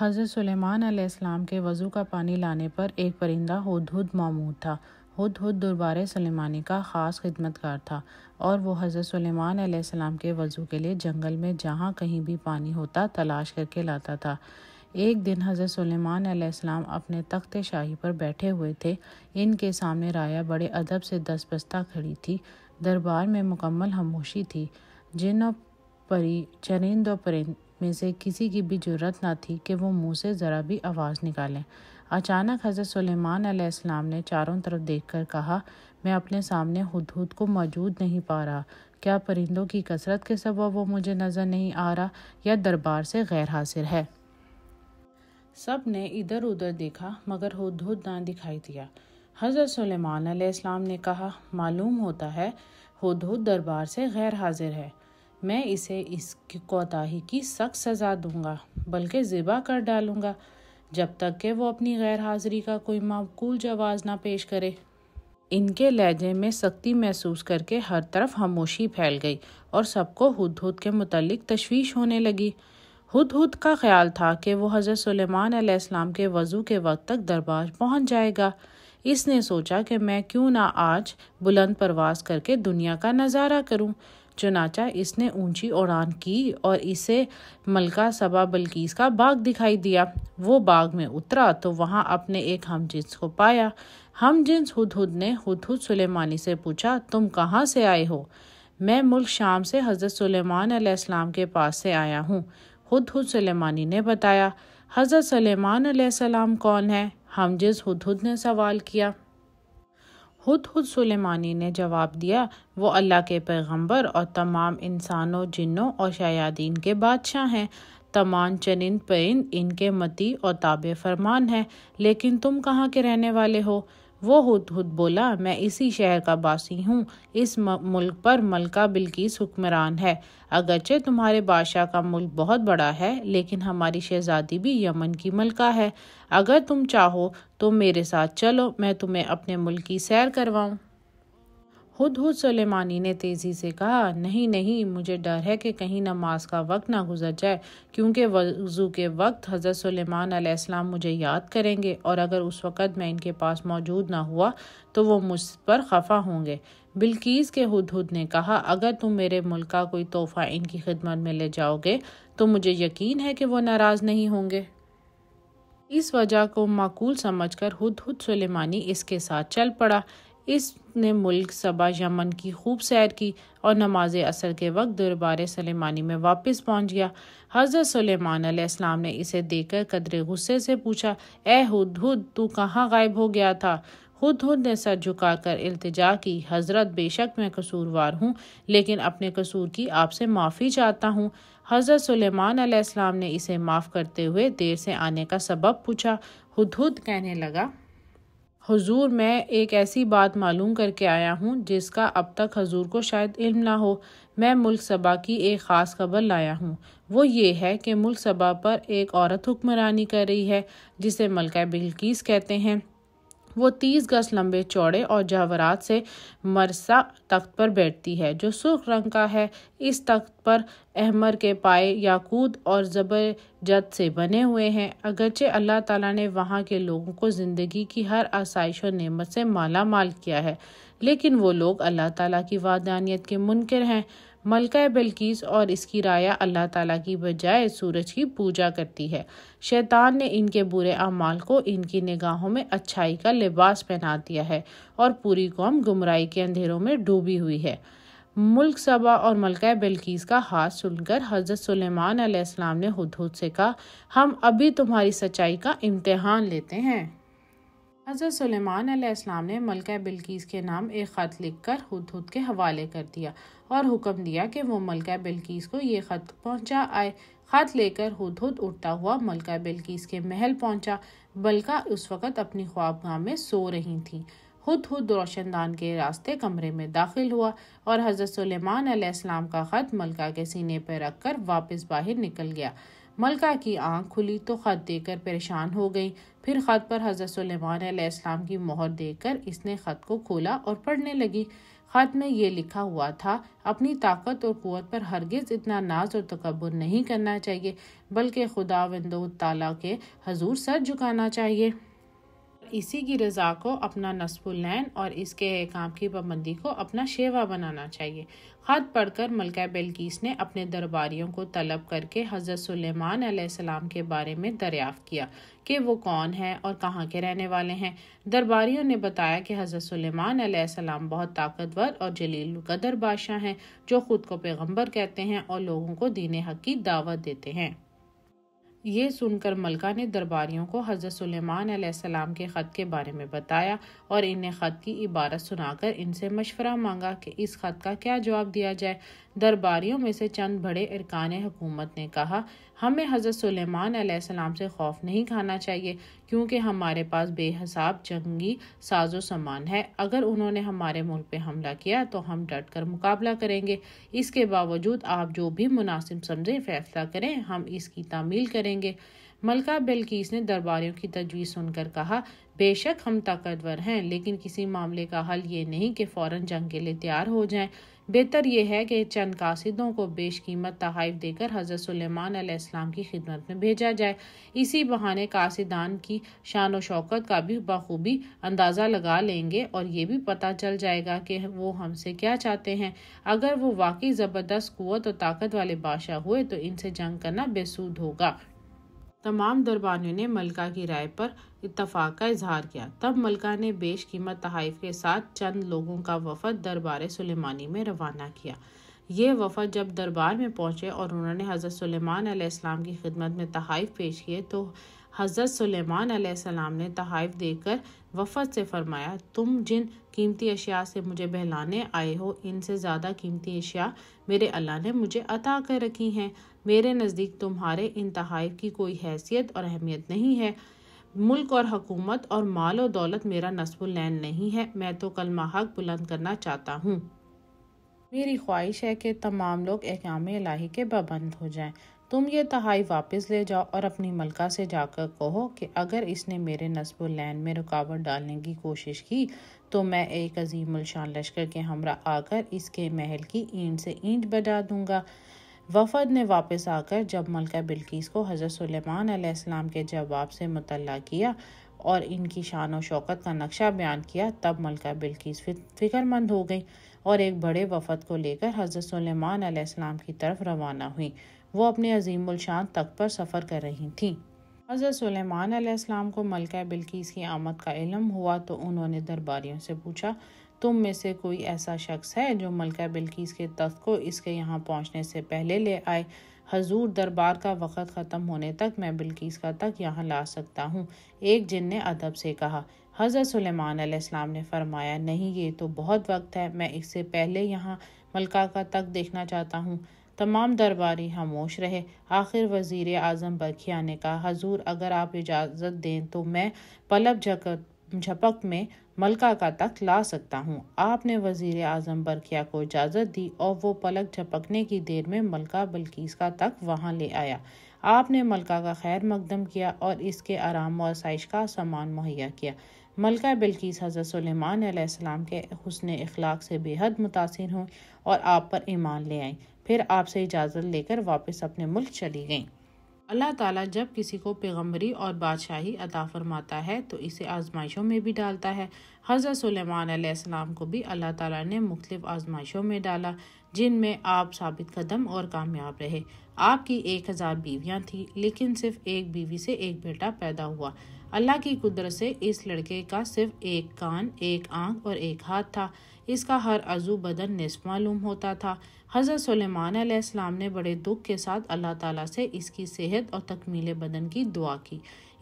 हज़रत सुलेमान अलैहिस्सलाम के वज़ू का पानी लाने पर एक परिंदा हुद हुद मामूद था हुद हुद दुरबार सलेमानी का ख़ास खिदमतकार था और वो हज़रत सुलेमान अलैहिस्सलाम के वज़ू के लिए जंगल में जहाँ कहीं भी पानी होता तलाश करके लाता था एक दिन हज़रत सुलेमान अलैहिस्सलाम अपने तख्त शाही पर बैठे हुए थे इनके सामने राया बड़े अदब से बस्ता खड़ी थी दरबार में मुकम्मल खामोशी थी जिन परी चरिंद और परिंद में से किसी की भी जरूरत ना थी कि वो मुंह से ज़रा भी आवाज़ निकालें अचानक हज़रत सुलेमान सलेमान ने चारों तरफ देखकर कहा मैं अपने सामने हदूद को मौजूद नहीं पा रहा क्या परिंदों की कसरत के सबब वो मुझे नज़र नहीं आ रहा या दरबार से गैर हासिर है सब ने इधर उधर देखा मगर हदूद ना दिखाई दिया हज़रत सुलेमान ने कहा मालूम होता है हदूद दरबार से गैर हाजिर है मैं इसे इसकी कोताही की सख्त सज़ा दूंगा बल्कि ज़िबा कर डालूंगा जब तक कि वो अपनी गैर हाज़िरी का कोई माकूल जवाब ना पेश करे इनके लहजे में सख्ती महसूस करके हर तरफ खामोशी फैल गई और सबको हुद हुद के मुतलिक तशवीश होने लगी हुद हुद का ख्याल था कि वो हज़रत सुलेमान अलैहिस्सलाम के वज़ू के वक्त तक दरबार पहुँच जाएगा इसने सोचा कि मैं क्यों ना आज बुलंद परवास करके दुनिया का नज़ारा करूं चुनाचा इसने ऊंची उड़ान की और इसे मलका सबा बल्कीस का बाग दिखाई दिया वो बाग में उतरा तो वहाँ अपने एक हमजिंस को पाया हद हुदहुद ने हुदहुद सुलेमानी से पूछा तुम कहाँ से आए हो मैं मुल्क शाम से हज़रत सुलेमान अलैहिस्सलाम के पास से आया हूँ हुद हुद सलेमानी ने बताया हज़रत सलेमान अलैहिस्सलाम कौन है हमजिस हद हद ने सवाल किया खुद खुद सुलेमानी ने जवाब दिया वो अल्लाह के पैगंबर और तमाम इंसानों जिन्हों और शयादीन के बादशाह हैं तमाम चनिंद परिंद इनके मती और ताबे फरमान हैं लेकिन तुम कहाँ के रहने वाले हो वो हुद हुद बोला मैं इसी शहर का बासी हूँ इस मुल्क पर मलका बिल्किस हुक्मरान है अगरचे तुम्हारे बादशाह का मुल्क बहुत बड़ा है लेकिन हमारी शहजादी भी यमन की मलका है अगर तुम चाहो तो मेरे साथ चलो मैं तुम्हें अपने मुल्क की सैर करवाऊँ हद सलेमानी ने तेज़ी से कहा नहीं नहीं मुझे डर है कि कहीं नमाज का वक्त ना गुजर जाए क्योंकि वज़ू के वक्त हज़रत सलेमान अलैहिस्सलाम मुझे याद करेंगे और अगर उस वक़्त मैं इनके पास मौजूद ना हुआ तो वो मुझ पर खफा होंगे बिल्कीज़ के हद ने कहा अगर तुम मेरे मुल्क का कोई तोहफ़ा इनकी खिदमत में ले जाओगे तो मुझे यकीन है कि वो नाराज़ नहीं होंगे इस वजह को माकूल समझकर हुद हुद सुलेमानी इसके साथ चल पड़ा इसने मुल्क सबा यमन की खूब सैर की और नमाज असर के वक्त दरबार सलेमानी में वापस पहुंच गया हज़रत सलेमान अलैहिस्सलाम ने इसे देखकर कदर गुस्से से पूछा ए हुद हुद तू कहाँ गायब हो गया था खुद हुद ने सर झुकाकर इल्तिजा की हज़रत बेशक मैं कसूरवार हूँ लेकिन अपने कसूर की आपसे माफ़ी चाहता हूँ हज़रत सलेमान अलैहिस्सलाम ने इसे माफ़ करते हुए देर से आने का सबब पूछा हुद हुद कहने लगा हुजूर मैं एक ऐसी बात मालूम करके आया हूँ जिसका अब तक हुजूर को शायद इल्म ना हो मैं मुल्क सभा की एक ख़ास खबर लाया हूँ वो ये है कि मुल्क सभा पर एक औरत हुक्मरानी कर रही है जिसे मलका बिल्कीस कहते हैं वो तीस गज लंबे चौड़े और जवरात से मरसा तख्त पर बैठती है जो सुर्ख रंग का है इस तख्त पर अहमर के पाए याकूद और ज़बर जद से बने हुए हैं अगरचे अल्लाह ताला ने वहाँ के लोगों को ज़िंदगी की हर आसाइश और नेमत से माला माल किया है लेकिन वो लोग अल्लाह ताला की वादानियत के मुनकर हैं मलका बल्कीस और इसकी राया अल्लाह ताला की बजाय सूरज की पूजा करती है शैतान ने इनके बुरे अमाल को इनकी निगाहों में अच्छाई का लिबास पहना दिया है और पूरी कौम गुमराई के अंधेरों में डूबी हुई है मुल्क सबा और मलका बिल्किस का हाथ सुनकर हज़रत सुलेमान अलैहिस्सलाम ने हुदहुद से कहा हम अभी तुम्हारी सच्चाई का इम्तहान लेते हैं हज़रत सलेमान ने मलका बिल्किस के नाम एक ख़त लिखकर हुद हुद के हवाले कर दिया और हुक्म दिया कि वो मलका बिल्किस को ये ख़त पहुंचा आए ख़त लेकर हुद हुद उठता हुआ मलका बिल्किस के महल पहुंचा बल्का उस वक़्त अपनी ख्वाबगाह में सो रही थी हुद हुद रोशनदान के रास्ते कमरे में दाखिल हुआ और हज़रत सलेमान का ख़त मलका के सीने पर रख कर वापस बाहर निकल गया मलका की आंख खुली तो ख़त देकर परेशान हो गई फिर ख़त पर हज़रत सलेमान आसमाम की मोहर देकर इसने ख़त को खोला और पढ़ने लगी ख़त में ये लिखा हुआ था अपनी ताकत और क़वत पर हरगिज़ इतना नाज और तकबर नहीं करना चाहिए बल्कि खुदा वंदो ताला के हजूर सर झुकाना चाहिए इसी की रज़ा को अपना नसबुल्लैन और इसके काम की पाबंदी को अपना शेवा बनाना चाहिए ख़त पढ़कर मलका बिल्किस ने अपने दरबारियों को तलब करके हज़रत सुलेमान अलैहिस्सलाम के बारे में दरियाफ़ किया कि वो कौन है और कहाँ के रहने वाले हैं दरबारियों ने बताया कि हज़रत सुलेमान अलैहिस्सलाम बहुत ताकतवर और जलील कदर बादशाह हैं जो ख़ुद को पैगम्बर कहते हैं और लोगों को दीन हक़ की दावत देते हैं ये सुनकर मलका ने दरबारियों को हज़रत सुलेमान सलाम के ख़त के बारे में बताया और इन्हें ख़त की इबारत सुनाकर इनसे मशवरा मांगा कि इस ख़त का क्या जवाब दिया जाए दरबारियों में से चंद बड़े इरकान हुकूमत ने कहा हमें हज़रत सुलेमान सलाम से खौफ नहीं खाना चाहिए क्योंकि हमारे पास बेहसाब जंगी साजो सामान है अगर उन्होंने हमारे मुल्क पर हमला किया तो हम डट कर मुकाबला करेंगे इसके बावजूद आप जो भी मुनासिब समझें फैसला करें हम इसकी तामील करेंगे मलका बिल्कीस ने दरबारियों की तजवीज़ सुनकर कहा बेशक हम ताकतवर हैं लेकिन किसी मामले का हल ये नहीं कि फ़ौर जंग के लिए तैयार हो जाएं बेहतर यह है कि चंद कासिदों को बेश कीमत तहफ़ देकर हज़रत सलेमान की खिदमत में भेजा जाए इसी बहाने कासिदान की शान व शौकत का भी बखूबी अंदाज़ा लगा लेंगे और ये भी पता चल जाएगा कि वो हमसे क्या चाहते हैं अगर वो वाकई ज़बरदस्त कुत और ताकत वाले बादशाह हुए तो इनसे जंग करना बेसूद होगा तमाम दरबानियों ने मलका की राय पर इतफाक का इजहार किया तब मलका ने बेश कीमत तहाइफ के साथ चंद लोगों का वफद दरबार सुलेमानी में रवाना किया ये वफद जब दरबार में पहुँचे और उन्होंने हज़रत सुलेमान आसमाम की खिदमत में तहाइफ पेश किए तो हज़रत सुलेमान सलाम ने तहाइफ देकर वफद से फरमाया तुम जिन कीमती अशिया से मुझे बहलाने आए हो इनसे ज़्यादा कीमती अशिया मेरे अल्लाह ने मुझे अता कर रखी हैं मेरे नज़दीक तुम्हारे इन तहाइफ की कोई हैसियत और अहमियत नहीं है मुल्क और हकूमत और माल और दौलत मेरा लैन नहीं है मैं तो कल माहक बुलंद करना चाहता हूँ मेरी ख्वाहिश है कि तमाम लोग एहम इलाही के पाबंद हो जाएं तुम ये तहाई वापस ले जाओ और अपनी मलका से जाकर कहो कि अगर इसने मेरे नसबुलैन में रुकावट डालने की कोशिश की तो मैं एक अजीम उलशान लश्कर के हमरा आकर इसके महल की ईंट से ईंट बजा दूंगा वफद ने वापस आकर जब मलका बिल्किस को हज़रत सुलेमान अलैहिस्सलाम के जवाब से मुतला किया और इनकी शान और शौकत का नक्शा बयान किया तब मलका बिल्किस फिक्रमंद हो गई और एक बड़े वफद को लेकर हज़रत सुलेमान अलैहिस्सलाम की तरफ रवाना हुई वो अपने अजीमुलशान तक पर सफ़र कर रही थीं हज़रत सुलेमान अलैहिस्सलाम को मलका बिल्किस की आमद का इलम हुआ तो उन्होंने दरबारियों से पूछा तुम में से कोई ऐसा शख्स है जो मलका बिल्किस के तख्त को इसके यहाँ पहुँचने से पहले ले आए हजूर दरबार का वक़्त ख़त्म होने तक मैं बिल्किस का तक यहाँ ला सकता हूँ एक जिन ने अदब से कहा हज़रत सुलेमान अलैहिस्सलाम ने फरमाया नहीं ये तो बहुत वक्त है मैं इससे पहले यहाँ मलका का तक देखना चाहता हूँ तमाम दरबारी खामोश रहे आखिर वजीर अजम बखिया ने कहा हजूर अगर आप इजाज़त दें तो मैं पलब जगत झपक में मलका का तक ला सकता हूँ आपने वजीर आजम बरखिया को इजाज़त दी और वो पलक झपकने की देर में मलका बल्किस का तक वहाँ ले आया आपने मलका का खैर मकदम किया और इसके आराम और आसाइश का सामान मुहैया किया मलका बिल्किस हज़रत सलेमान आसमाम के हसन अखलाक से बेहद मुतासर हुई और आप पर ईमान ले आई फिर आपसे इजाज़त लेकर वापस अपने मुल्क चली गईं अल्लाह ताला जब किसी को पैगम्बरी और बादशाही अता फरमाता है तो इसे आजमाइशों में भी डालता है हज़रत सलेमान को भी अल्लाह ताला ने मुख्तफ आजमाइशों में डाला जिनमें आप साबित कदम और कामयाब रहे आपकी एक हज़ार बीवियाँ थीं लेकिन सिर्फ एक बीवी से एक बेटा पैदा हुआ अल्लाह की कुदरत से इस लड़के का सिर्फ एक कान एक आँख और एक हाथ था इसका हर अजू बदन नस्फ मालूम होता था हज़रत सलेमान ने बड़े दुख के साथ अल्लाह ताला से इसकी सेहत और तकमील बदन की दुआ की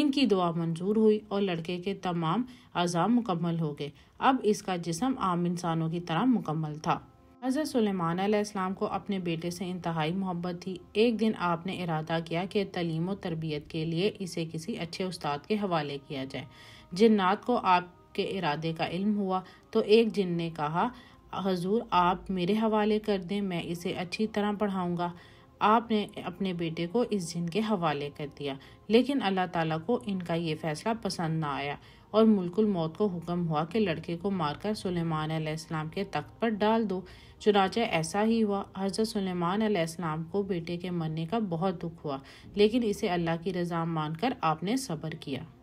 इनकी दुआ मंजूर हुई और लड़के के तमाम अज़ा मुकम्मल हो गए अब इसका जिसम आम इंसानों की तरह मुकम्मल था हज़रत सलेमान को अपने बेटे से इंतहाई मोहब्बत थी एक दिन आपने इरादा किया कि तलीम व तरबियत के लिए इसे किसी अच्छे उस्ताद के हवाले किया जाए जिन्नात को आप आपके इरादे का इल्म हुआ तो एक जिन ने कहा हजूर आप मेरे हवाले कर दें मैं इसे अच्छी तरह पढ़ाऊँगा आपने अपने बेटे को इस जिन के हवाले कर दिया लेकिन अल्लाह ताला को इनका ये फैसला पसंद ना आया और मुल्कुल मौत को हुक्म हुआ कि लड़के को मारकर सुलेमान अलैहिस्सलाम के तख्त पर डाल दो चुनाचे ऐसा ही हुआ हजरत सुलेमान अलैहिस्सलाम को बेटे के मरने का बहुत दुख हुआ लेकिन इसे अल्लाह की रजा मानकर आपने सब्र किया